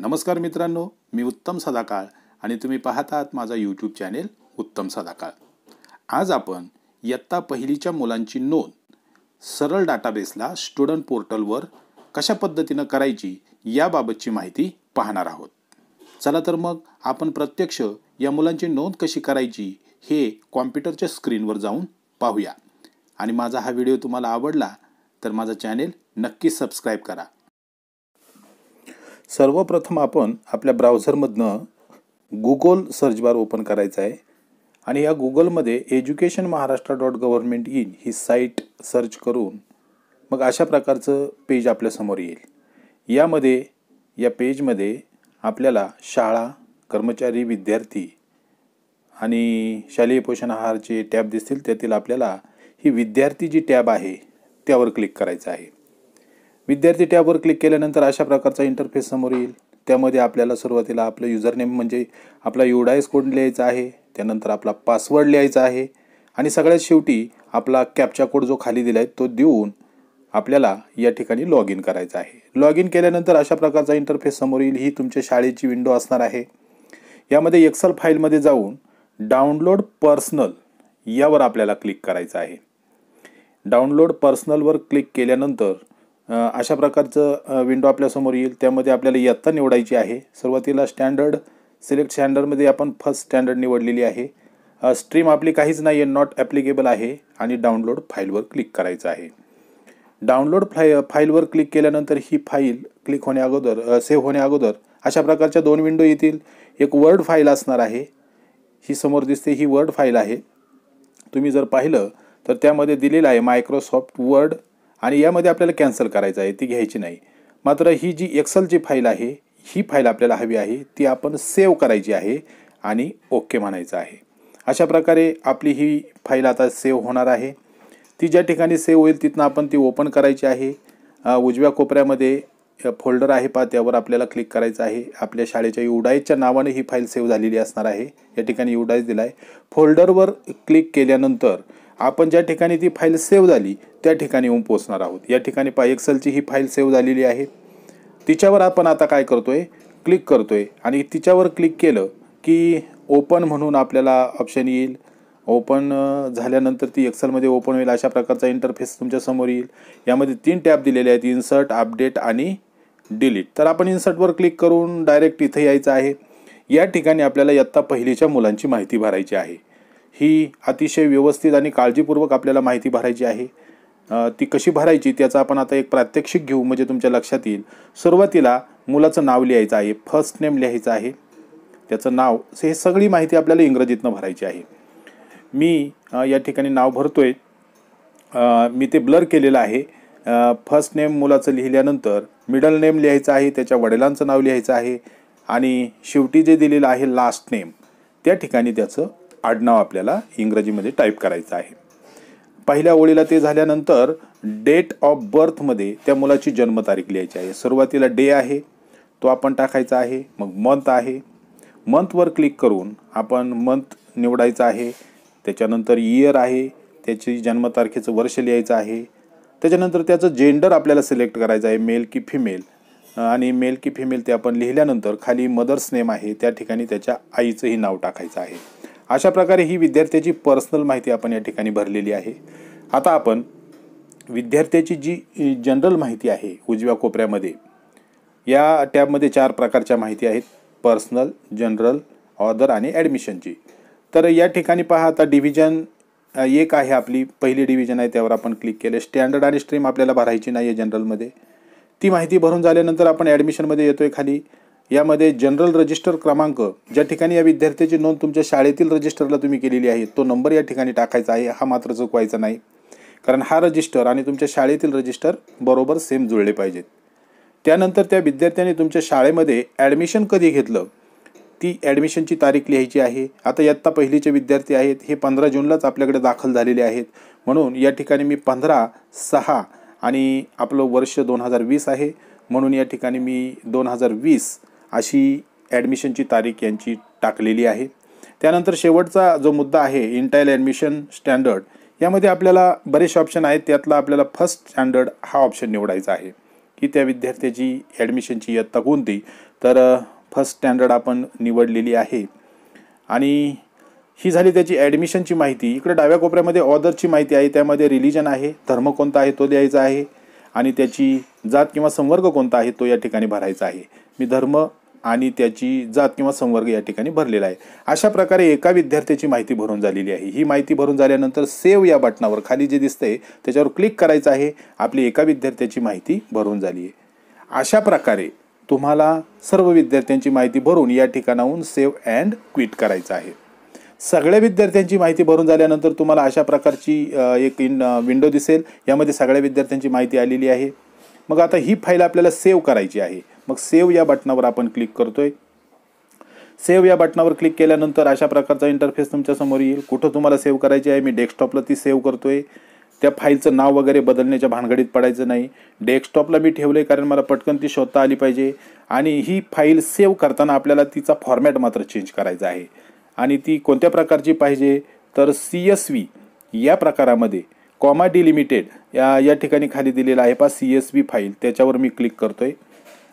नमस्कार मित्रांनो मी उत्तम सदाकाळ आणि तुम्ही पाहत आहात माझा यूट्यूब चॅनेल उत्तम सदाकाळ आज आपण इयत्ता पहिलीच्या मुलांची नोंद सरळ डाटाबेसला स्टुडंट पोर्टलवर कशा पद्धतीनं करायची याबाबतची माहिती पाहणार आहोत चला तर मग आपण प्रत्यक्ष या मुलांची नोंद कशी करायची हे कॉम्प्युटरच्या स्क्रीनवर जाऊन पाहूया आणि माझा हा व्हिडिओ तुम्हाला आवडला तर माझा चॅनेल नक्की सबस्क्राईब करा सर्वप्रथम आपण आपल्या ब्राउझरमधनं गुगल सर्चबार ओपन करायचं आहे आणि या गुगलमध्ये education Maharashtra dot government in ही साईट सर्च करून मग अशा प्रकारचं पेज आपल्यासमोर येईल यामध्ये या पेजमध्ये आपल्याला शाळा कर्मचारी विद्यार्थी आणि शालेय पोषण आहारचे टॅब दिसतील त्यातील आपल्याला ही विद्यार्थी जी टॅब आहे त्यावर क्लिक करायचं आहे विद्यार्थी टॅबवर क्लिक केल्यानंतर अशा प्रकारचा इंटरफेस समोर येईल त्यामध्ये आपल्याला सुरुवातीला आपलं युजरनेम म्हणजे आपला युडायस कोड लिहायचा आहे त्यानंतर आपला पासवर्ड लिहायचा आहे आणि सगळ्यात शेवटी आपला कॅपचा कोड जो खाली दिला आहे तो देऊन आपल्याला या ठिकाणी लॉग इन करायचा आहे लॉग इन केल्यानंतर अशा प्रकारचा इंटरफेस समोर येईल ही तुमच्या शाळेची विंडो असणार आहे यामध्ये एक्सल फाईलमध्ये जाऊन डाउनलोड पर्सनल यावर आपल्याला क्लिक करायचं आहे डाउनलोड पर्सनलवर क्लिक केल्यानंतर अशा प्रकारचं विंडो आपल्यासमोर येईल त्यामध्ये आपल्याला इयत्ता निवडायची आहे सुरुवातीला स्टँडर्ड सिलेक्ट स्टँडर्डमध्ये आपण फर्स्ट स्टँडर्ड निवडलेली आहे स्ट्रीम आपली काहीच नाही आहे नॉट ॲप्लिकेबल आहे आणि डाउनलोड फाईलवर क्लिक करायचं आहे डाउनलोड फाय फाईलवर क्लिक केल्यानंतर ही फाईल क्लिक होण्या अगोदर सेव्ह होण्या अगोदर अशा प्रकारच्या दोन विंडो येतील एक वर्ड फाईल असणार आहे ही समोर दिसते ही वर्ड फाईल आहे तुम्ही जर पाहिलं तर त्यामध्ये दिलेलं आहे मायक्रोसॉफ्ट वर्ड आणि यामध्ये आपल्याला कॅन्सल करायचं आहे ती घ्यायची नाही मात्र ही जी एक्सलची फाईल आहे ही फाईल आपल्याला हवी आहे ती आपण सेव्ह करायची आहे आणि ओके म्हणायचं आहे अशा प्रकारे आपली ही फाईल आता सेव्ह होणार आहे ती ज्या ठिकाणी सेव्ह होईल तिथनं आपण ती ओपन करायची आहे उजव्या कोपऱ्यामध्ये फोल्डर आहे पा त्यावर आपल्याला क्लिक करायचं आहे आपल्या शाळेच्या युडाईजच्या नावाने ही फाईल सेव्ह झालेली असणार आहे या ठिकाणी युडाईज दिला आहे फोल्डरवर क्लिक केल्यानंतर आपण ज्या ठिकाणी ती फाईल सेव्ह झाली त्या ठिकाणी येऊन पोचणार आहोत या ठिकाणी पा एक्सेलची ही फाईल सेव्ह झालेली आहे तिच्यावर आपण आता काय करतो आहे क्लिक करतो आहे आणि तिच्यावर क्लिक केलं की ओपन म्हणून आपल्याला ऑप्शन येईल ओपन झाल्यानंतर ती एक्सेलमध्ये ओपन होईल अशा प्रकारचा इंटरफेस तुमच्यासमोर येईल यामध्ये तीन टॅब दिलेले आहेत इन्सर्ट अपडेट आणि डिलीट तर आपण इन्सर्टवर क्लिक करून डायरेक्ट इथे यायचं आहे या ठिकाणी आपल्याला इत्ता पहिलीच्या मुलांची माहिती भरायची आहे ही अतिशय व्यवस्थित आणि काळजीपूर्वक आपल्याला माहिती भरायची आहे ती कशी भरायची त्याचा आपण आता एक प्रात्यक्षिक घेऊ म्हणजे तुमच्या लक्षात येईल सुरुवातीला मुलाचं नाव लिहायचं आहे फर्स्ट नेम लिहायचं आहे त्याचं नाव हे सगळी माहिती आपल्याला इंग्रजीतनं भरायची आहे मी या ठिकाणी नाव भरतो आहे मी ते ब्लर केलेलं आहे फर्स्ट नेम मुलाचं लिहिल्यानंतर मिडल नेम लिहायचं आहे त्याच्या वडिलांचं नाव लिहायचं आहे आणि शेवटी जे दिलेलं आहे लास्ट नेम त्या ठिकाणी त्याचं आडनाव आपल्याला इंग्रजीमध्ये टाईप करायचं आहे पहिल्या ओळीला ते झाल्यानंतर डेट ऑफ बर्थमध्ये त्या मुलाची जन्मतारीख लिहायची आहे सुरुवातीला डे आहे तो आपण टाकायचा आहे मग मंथ आहे मंथवर क्लिक करून आपण मंथ निवडायचा आहे त्याच्यानंतर इयर आहे त्याची जन्मतारखेचं वर्ष लिहायचं आहे त्याच्यानंतर त्याचं जेंडर आपल्याला सिलेक्ट करायचं आहे मेल की फिमेल आणि मेल की फिमेल ते आपण लिहिल्यानंतर खाली मदर्स नेम आहे त्या ठिकाणी त्याच्या आईचंही नाव टाकायचं आहे अशा प्रकारे ही विद्यार्थ्याची पर्सनल माहिती आपण या ठिकाणी भरलेली आहे आता आपण विद्यार्थ्याची जी जनरल माहिती आहे उजव्या कोपऱ्यामध्ये या टॅबमध्ये चार प्रकारच्या माहिती आहेत पर्सनल जनरल ऑदर आणि ॲडमिशनची तर या ठिकाणी पहा आता डिव्हिजन एक आहे आपली पहिली डिव्हिजन आहे त्यावर आपण क्लिक केले स्टँडर्ड आणि स्ट्रीम आपल्याला भरायची नाही आहे जनरलमध्ये ती माहिती भरून झाल्यानंतर आपण ॲडमिशनमध्ये येतो आहे खाली यामध्ये जनरल रजिस्टर क्रमांक ज्या ठिकाणी या विद्यार्थ्याची नोंद तुमच्या शाळेतील रजिस्टरला तुम्ही केलेली आहे तो नंबर या ठिकाणी टाकायचा आहे हा मात्र चुकवायचा नाही कारण हा रजिस्टर आणि तुमच्या शाळेतील रजिस्टर बरोबर सेम जुळले पाहिजेत त्यानंतर त्या विद्यार्थ्याने तुमच्या शाळेमध्ये ॲडमिशन कधी घेतलं ती ॲडमिशनची तारीख लिहायची आहे आता इयत्ता पहिलीचे विद्यार्थी आहेत हे पंधरा जूनलाच आपल्याकडे दाखल झालेले आहेत म्हणून या ठिकाणी मी पंधरा सहा आणि आपलं वर्ष दोन हजार वीस आहे म्हणून या ठिकाणी मी दोन हजार वीस अशी ॲडमिशनची तारीख यांची टाकलेली आहे त्यानंतर शेवटचा जो मुद्दा आहे इंटाईल ॲडमिशन स्टँडर्ड यामध्ये आपल्याला बरेचसे ऑप्शन आहेत त्यातला आपल्याला फर्स्ट स्टँडर्ड हा ऑप्शन निवडायचा आहे की त्या विद्यार्थ्याची ॲडमिशनची इयत्ता कोणती तर फर्स्ट स्टँडर्ड आपण निवडलेली आहे आणि ही झाली त्याची ॲडमिशनची माहिती इकडे डाव्या कोपऱ्यामध्ये ऑदरची माहिती आहे त्यामध्ये रिलिजन आहे धर्म कोणता आहे तो द्यायचा आहे आणि त्याची जात किंवा संवर्ग कोणता आहे तो या ठिकाणी भरायचा आहे मी धर्म आणि त्याची जात किंवा संवर्ग या ठिकाणी भरलेला आहे अशा प्रकारे एका विद्यार्थ्याची माहिती भरून झालेली आहे ही माहिती भरून झाल्यानंतर सेव्ह या बटनावर खाली जे दिसतंय त्याच्यावर क्लिक करायचं आहे आपली एका विद्यार्थ्याची माहिती भरून झाली आहे अशा प्रकारे तुम्हाला सर्व विद्यार्थ्यांची माहिती भरून या ठिकाणाहून सेव्ह अँड क्विट करायचं आहे सगळ्या विद्यार्थ्यांची माहिती भरून झाल्यानंतर तुम्हाला अशा प्रकारची एक इन विंडो दिसेल यामध्ये सगळ्या विद्यार्थ्यांची माहिती आलेली आहे मग आता ही फाईल आपल्याला सेव्ह करायची आहे मग सेव्ह या बटनावर आपण क्लिक करतोय सेव्ह या बटनावर क्लिक केल्यानंतर अशा प्रकारचा इंटरफेस तुमच्यासमोर येईल कुठं तुम्हाला सेव्ह करायची आहे मी डेस्कटॉपला ती सेव्ह करतोय त्या फाईलचं नाव वगैरे बदलण्याच्या भानगडीत पडायचं नाही डेस्कटॉपला मी ठेवलं आहे कारण मला पटकन ती शोधता आली पाहिजे आणि ही फाईल सेव्ह करताना आपल्याला तिचा फॉर्मॅट मात्र चेंज करायचा आहे आणि ती कोणत्या प्रकारची पाहिजे तर सी एस व्ही या प्रकारामध्ये कॉमा डिलिमिटेड या या ठिकाणी खाली दिलेला आहे पा सी एस व्ही फाईल त्याच्यावर मी क्लिक करतो आहे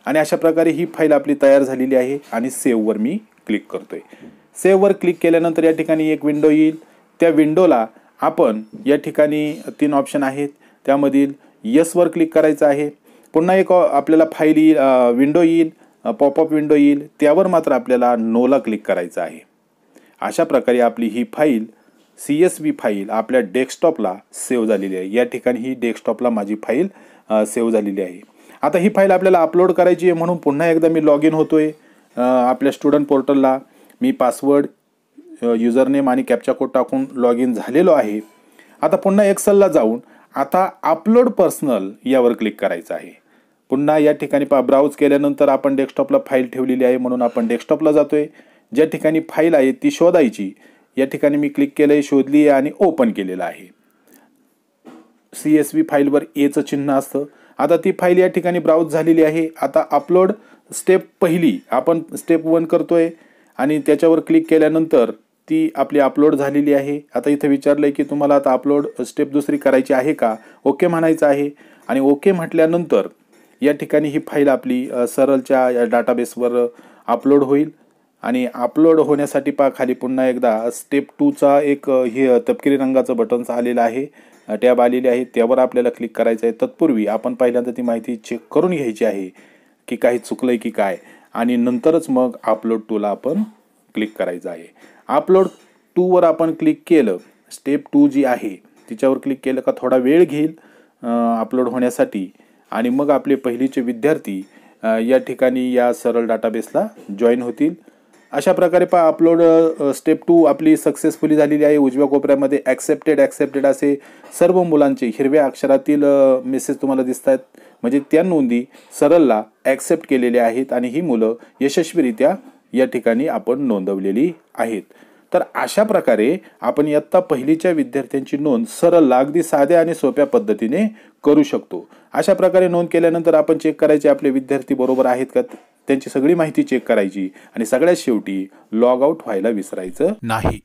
आणि अशा प्रकारे ही फाईल आपली तयार झालेली आहे आणि सेव्हवर मी क्लिक करतोय सेववर क्लिक केल्यानंतर या ठिकाणी एक विंडो येईल त्या विंडोला आपण या ठिकाणी तीन ऑप्शन आहेत त्यामधील यसवर क्लिक करायचं आहे पुन्हा एक आपल्याला फाईल येईल विंडो येईल पॉपअप विंडो येईल त्यावर मात्र आपल्याला नोला क्लिक करायचं आहे अशा प्रकारे आपली ही file C S B file आपल्या डेस्कटॉपला सेव्ह झालेली आहे या ठिकाणी ही डेस्कटॉपला माझी फाईल सेव्ह झालेली आहे आता ही फाईल आपल्याला अपलोड करायची आहे म्हणून पुन्हा एकदा मी लॉग इन होतो आहे आपल्या स्टुडंट पोर्टलला मी पासवर्ड युजरनेम आणि कॅप्चा कोड टाकून लॉग इन झालेलो आहे आता पुन्हा एक्सलला जाऊन आता अपलोड पर्सनल यावर क्लिक करायचं आहे पुन्हा या ठिकाणी पा ब्राऊज केल्यानंतर आपण डेस्कटॉपला फाईल ठेवलेली आहे म्हणून आपण डेस्कटॉपला जातो आहे ज्या ठिकाणी फाईल आहे ती शोधायची या ठिकाणी मी क्लिक केलं आहे शोधली आहे आणि ओपन केलेलं आहे सी एस व्ही फाईलवर एचं चिन्ह असतं आता ती फाईल या ठिकाणी ब्राउज झालेली आहे आता अपलोड स्टेप पहिली आपण स्टेप वन करतोय आणि त्याच्यावर क्लिक केल्यानंतर ती आपली अपलोड झालेली आहे आता इथे विचारलं आहे की तुम्हाला आता अपलोड स्टेप दुसरी करायची आहे का ओके म्हणायचं आहे आणि ओके म्हटल्यानंतर या ठिकाणी ही फाईल आपली सरलच्या या डाटाबेसवर अपलोड होईल आणि अपलोड होण्यासाठी पा खाली पुन्हा एकदा स्टेप टूचा एक हे तपकिरी रंगाचं बटन्स आलेलं आहे टॅब आलेली आहे त्यावर आपल्याला क्लिक करायचं आहे तत्पूर्वी आपण पहिल्यांदा ती माहिती चेक करून घ्यायची आहे की काही चुकलं आहे की काय आणि नंतरच मग अपलोड टूला आपण क्लिक करायचं आहे अपलोड टूवर आपण क्लिक केलं स्टेप टू जी आहे तिच्यावर क्लिक केलं का थोडा वेळ घेईल अपलोड होण्यासाठी आणि मग आपले पहिलीचे विद्यार्थी या ठिकाणी या सरळ डाटाबेसला जॉईन होतील अशा प्रकारे पहा अपलोड स्टेप टू आपली सक्सेसफुली झालेली आहे उजव्या कोपऱ्यामध्ये ॲक्सेप्टेड ॲक्सेप्टेड असे सर्व मुलांचे हिरव्या अक्षरातील मेसेज तुम्हाला दिसत आहेत म्हणजे त्या नोंदी सरलला ॲक्सेप्ट केलेल्या आहेत आणि ही मुलं यशस्वीरित्या या ठिकाणी आपण नोंदवलेली आहेत तर अशा प्रकारे आपण इयत्ता पहिलीच्या विद्यार्थ्यांची नोंद सरळ अगदी साध्या आणि सोप्या पद्धतीने करू शकतो अशा प्रकारे नोंद केल्यानंतर आपण चेक करायचे आपले विद्यार्थी बरोबर आहेत का त्यांची सगळी माहिती चेक करायची आणि सगळ्यात शेवटी लॉग आऊट व्हायला विसरायचं नाही